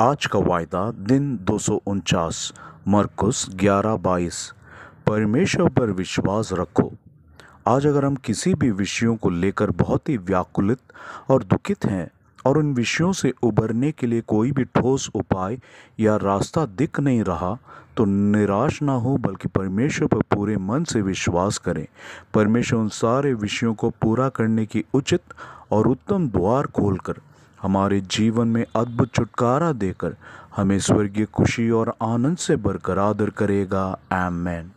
आज का वायदा दिन दो सौ उनचास मरकुस ग्यारह बाईस परमेश्वर पर विश्वास रखो आज अगर हम किसी भी विषयों को लेकर बहुत ही व्याकुलित और दुखित हैं और उन विषयों से उबरने के लिए कोई भी ठोस उपाय या रास्ता दिख नहीं रहा तो निराश ना हो बल्कि परमेश्वर पर पूरे मन से विश्वास करें परमेश्वर उन सारे विषयों को पूरा करने की उचित और उत्तम द्वार खोलकर हमारे जीवन में अद्भुत छुटकारा देकर हमें स्वर्गीय खुशी और आनंद से भरकर आदर करेगा एम मैन